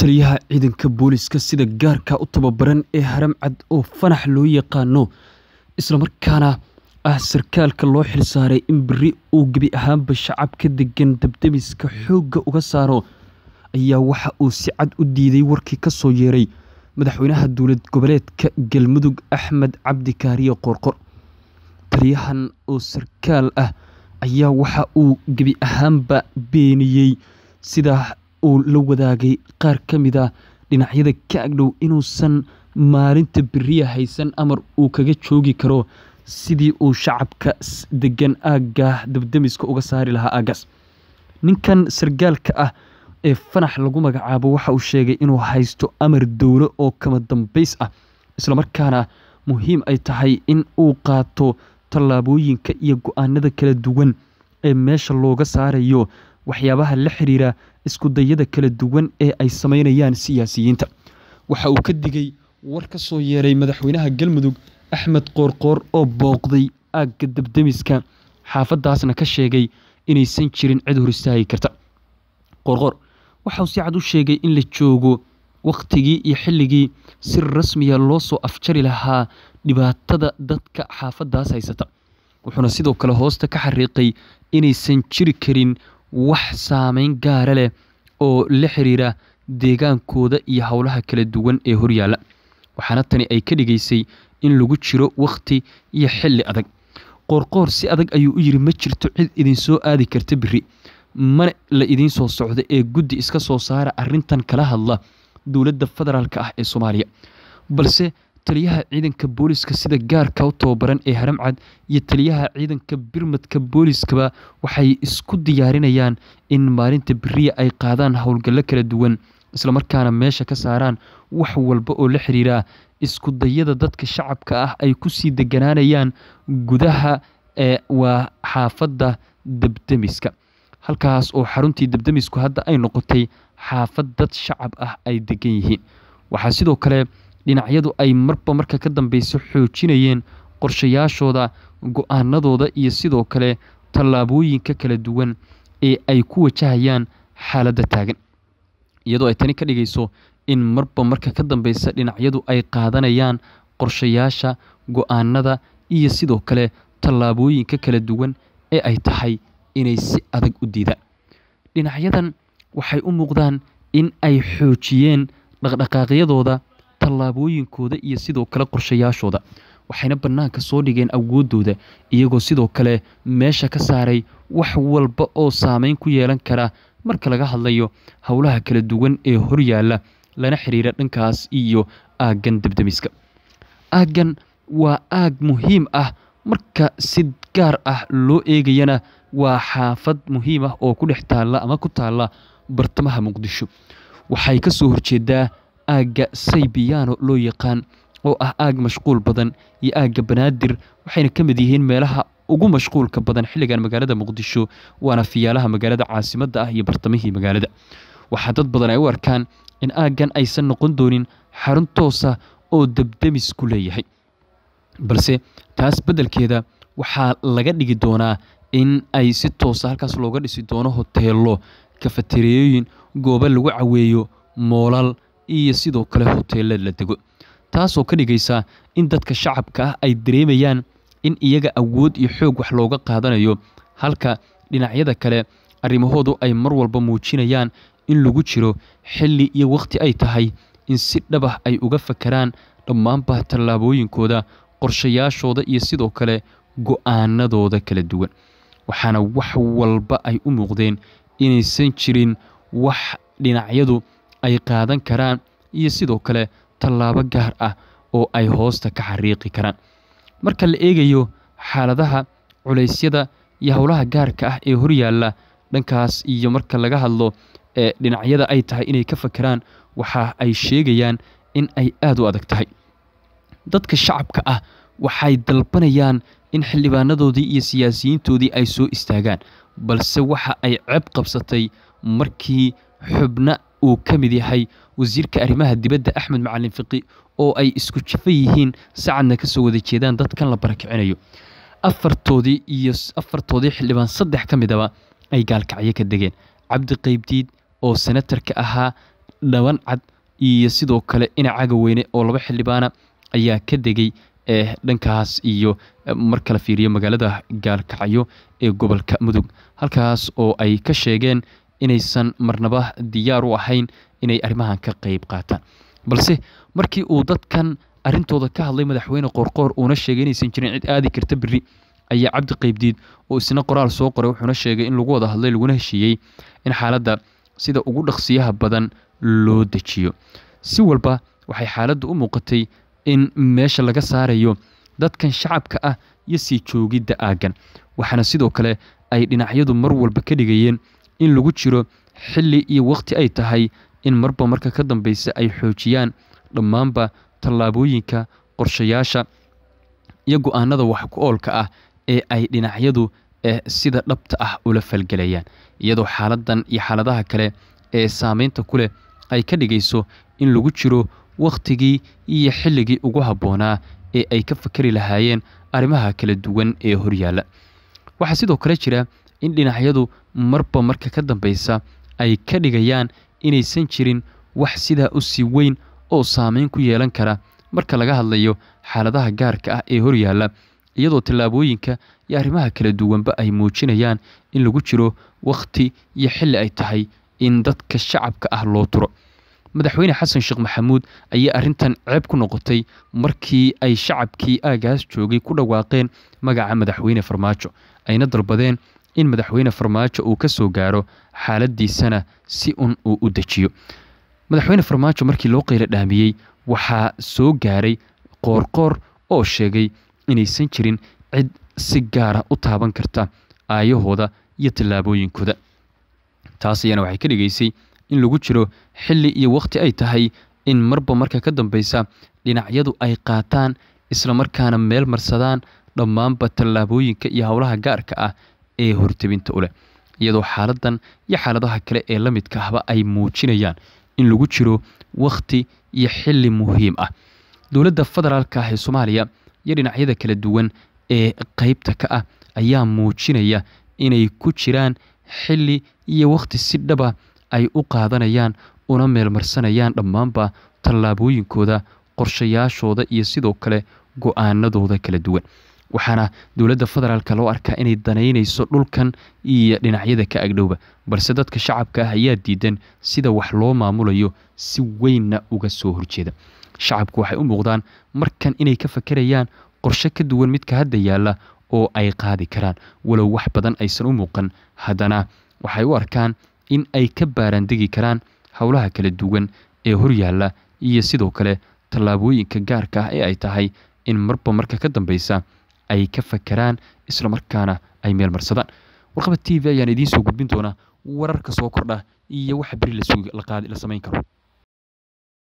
taliyaha ciidanka booliiska sida gaarka u tababaran ee haram cad oo fanax loo yaqaano islamarkaana ah sarkaalka loo xilsaaray in beri uu gebi ahaanba shacabka degan dabdemiska xoogga uga saaro ayaa waxa uu si cad u diiday warkii ka soo yeeray madaxweynaha dowlad goboleedka galmudug axmed cabdi kaariye qoorqor taliyahan oo sarkaal ah ayaa waxa uu gebi ahaanba beeniyey sidaa uu la wadaagay qaar ka mid a ah dhinacyada ka agdhow inuusan maalinta beriya haysan amar uu kaga joogi karo sidii uu shacabka degan aagga dabdemiska uga saari lahaa aaggaas ninkan sargaalka ah ee fanax lagu magacaabo waxa uu sheegay inuu haysto amar dowlo oo kama dambays ah islamarkaana muhiim ay tahay in uu qaato tallaabooyinka iyo go-aanada kala duwan ee meesha looga saarayo waxyaabaha la xiriira iskudayada kala duwan ee ay samaynayaan siyaasiyiinta waxa uu ka digay war ka soo yeeray madaxweynaha galmudug axmed qoorqoor oo booqday aagga dabdemiska xaafadaasna ka sheegay inaysan jirin cid hor istaagi karta qoorqoor waxauu si cad u sheegay in la joogo waqtigii iyo xilligii si rasmiya ah loo soo afjari lahaa dhibaatada dadka xaafadaas haysata wuxuuna sidoo kale hoosta ka xariiqay inaysan jiri karin wax saameyn gaara leh oo la xiriira deegaankooda iyo howlaha kala duwan ee horyaalla waxaana tani ay ka dhigaysay in lagu jiro wakhti iyo xilli adag qoorqoor si adag ayuu u yidhi ma jirto cid idinsoo aadi karta biri mana la idiin soo socdo ee guddi iska soo saara arrintan kala hadla dowladda federaalka ah ee soomaaliya balse taliyaha ciidanka booliiska sida gaarka u tababaran ee haramcad iyo taliyaha ciidanka birmadka booliiskaba waxay isku diyaarinayaan in maalinta beriya ay qaadaan howlgallo kala duwan islamarkaana meesha ka saaraan wax walba oo la xiriira iskudayada dadka shacabka ah ay ku sii deganaanayaan gudaha ee waa xaafadda debdemiska halkaas oo xaruntii debdemisku hadda ay noqotay xaafad dad shacab ah ay degan yihiin waxaa sidoo kale dhinacyadu ay marba marka ka dambeysa xoojinayeen qorshayaashooda go-aanadooda iyo sidoo kale tallaabooyinka kala duwan ee ay ku wajahayaan xaaladda taagan iyadoo ay tani ka dhigayso in marba marka ka dambeysa dhinacyadu ay qaadanayaan qorshayaasha go-aanada iyo sidoo kale tallaabooyinka kala duwan ee ay tahay inay si adag u diidaan dhinacyadan waxay u muuqdaan in ay xoojiyeen dhaqdhaqaaqyadooda tallaabooyinkooda iyo sidoo kale qorshayaashooda waxayna bannaanka soo dhigeen awooddooda iyagoo sidoo kale meesha ka saaray wax walba oo saameyn ku yeelan kara marka laga hadlayo howlaha kala duwan ee hor yaalla lana xiriira dhankaas iyo aaggan debdemiska aaggan waa aag muhiim ah marka si gaar ah loo eegayana waa xaafad muhiim ah oo ku dhex taalla ama ku taalla bartamaha muqdisho waxay ka soo horjeedaa aagga saybiyaano loo yaqaan oo ah aag mashquul badan iyo aagga banaadir waxayna ka mid yihiin meelaha ugu mashquulka badan xilligan magaalada muqdisho waana fiyaalaha magaalada caasimadda ah iyo bartamihii magaalada waxaa dad badan ay u arkaan in aaggan aysan noqon doonin xarun toosa ah oo debdemis ku leeyahay balse taas beddelkeeda waxaa laga dhigi doonaa in ay si toosa ah halkaas looga dhisi doono hoteello kafatereeyooyin goobo lagu caweeyo moolal iyo sidoo kale hoteelo la dego taasoo ka dhigaysa in dadka shacabka ah ay dareemayaan in iyaga awood iyo xoog wax looga qaadanayo halka dhinacyada kale arrimahoodu ay mar walba muujinayaan in lagu jiro xilli iyo wakhti ay tahay in si dhabah ay uga fakaraan dhammaanba tallaabooyinkooda qorshayaashooda iyo sidoo kale go'aanadooda kala duwan waxaana wax walba ay u muuqdeen inaysan jirin wax dhinacyadu ay qaadan karaan iyo sidoo kale tallaabo gaar ah oo ay hoosta ka xariiqi karaan marka la eegayo xaaladaha culaysyada iyo howlaha gaarka ah ee horyaalla dhankaas iyo marka laga hadlo ee dhinacyada ay tahay inay ka fakaraan waxa ay sheegayaan in ay aad u adag tahay dadka shacabka ah waxay dalbanayaan in xildhibaanadoodii iyo siyaasiyiintoodii ay soo istaagaan balse waxa ay ceb qabsatay markii xubno uu ka mid yahay wasiirka arrimaha dibadda axmed macalin fiqi oo ay isku jifa yihiin sacadna kasoo wada jeedaan dadkan la barakicinayo afartoodii iyo afartoodii xildhibaan saddex ka midaba ay gaalkacyo ka degeen cabdiqaybdiid oo senatarka ahaa dhaban cad iyo sidoo kale inacaga weyne oo laba xildhibaana ayaa ka degay ee eh, dhankaas iyo eh, markala fiiriyo magaalada gaalkacyo ee gobolka mudug halkaas oo ay ka sheegeen inaysan marnaba diyaar u ahayn inay arrimahan ka qayb qaataan balse markii uu dadkan arrintooda ka hadlay madaxweyne qoorqoor uuna sheegay inaysan jirin cid aadi karta berri ayaa cabdi qaybdiid oo isna qoraal soo qoray wuxuuna sheegay in lagu wada hadlay laguna heshiiyey in xaaladda sida ugu dhaqsiyaha badan loo dejiyo si walba waxay xaaladdu u muuqatay in meesha laga saarayo dadkan shacabka ah iyo sii joogidda aaggan waxaana sidoo kale ay dhinacyadu mar walba ka dhigayeen in lagu jiro xilli iyo waqhti ay tahay in marba marka ka dambaysa ay xoojiyaan dhammaanba tallaabooyinka qorshayaasha iyo go-aanada wax ku oolka ah ee ay dhinacyadu eh, sida dhabta ah ula falgelayaan iyadoo xaaladan iyo xaaladaha kale ee saamaynta ku leh ay ka dhigayso in lagu jiro wakhtigii iyo xilligii ugu habboonaa ee ay ka fakari lahaayeen arrimaha kala duwan ee horyaalla waxaa sidoo kale jira in dhinacyadu marba marka ka dambaysa ay ka dhigayaan inaysan jirin wax sidaa u sii weyn oo saameyn ku yeelan kara marka laga hadlayo xaaladaha gaarka ah ee horyaalla iyadoo tallaabooyinka iyo arrimaha kala duwanba ay muujinayaan in lagu jiro wakhti iyo xilli ay tahay in dadka shacabka ah loo turo madaxweyne xasan sheekh maxamuud ayaa arrintan ceeb ku noqotay markii ay shacabkii aagaas joogay ku dhawaaqeen magaca madaxweyne farmaajo ayna dalbadeen in madaxweyne farmaajo uu ka soo gaaro xaaladiisana si un uu u dejiyo madaxweyne farmaajo markii loo qayla dhaamiyey waxaa soo gaaray qoorqoor oo sheegay inaysan jirin cid si gaara ah u taaban karta aayahooda iyo tallaabooyinkooda taas ayana waxay ka dhigaysay in lagu jiro xilli iyo wakhti ay tahay in marba marka ka dambaysa dhinacyadu ay qaataan isla markaana meel marsadaan dhammaanba tallaabooyinka iyo howlaha gaarka ah ee hortabinta u leh iyadoo xaaladan iyo xaaladaha kale ee la midka ahba ay muujinayaan in lagu jiro wakhti iyo xilli muhiim ah dowladda federaalka ah ee soomaaliya iyo dhinacyada kala duwan ee qaybta ka ah ayaa muujinaya inay ku jiraan xilli iyo wakhti si dhaba ah ay u qaadanayaan una meelmarsanayaan dhammaanba tallaabooyinkooda qorshayaashooda iyo sidoo kale go-aanadooda kala duwan waxaana dowladda federaalka loo arkaa inay danaynayso dhulkan iyo dhinacyada ka agdhowba balse dadka shacabka ah ayaa diidan sida wax loo maamulayo si weynna uga soo horjeeda shacabku waxay u muuqdaan markan inay ka fakarayaan qorshe ka duwan midka hadda yaalla oo ay qaadi karaan walow wax badan aysan u muuqan haddana waxay u arkaan in ay ka baarandegi karaan howlaha kala duwan ee horyaalla iyo sidoo kale tallaabooyinka gaarka ah ee ay tahay in marba marka ka dambaysa ay ka fakaraan islamarkaana ay meel marsadaan warqaba t v ayaan idiin soo gudbin doonaa wararka soo kordha iyo waxa beri la sameyn karo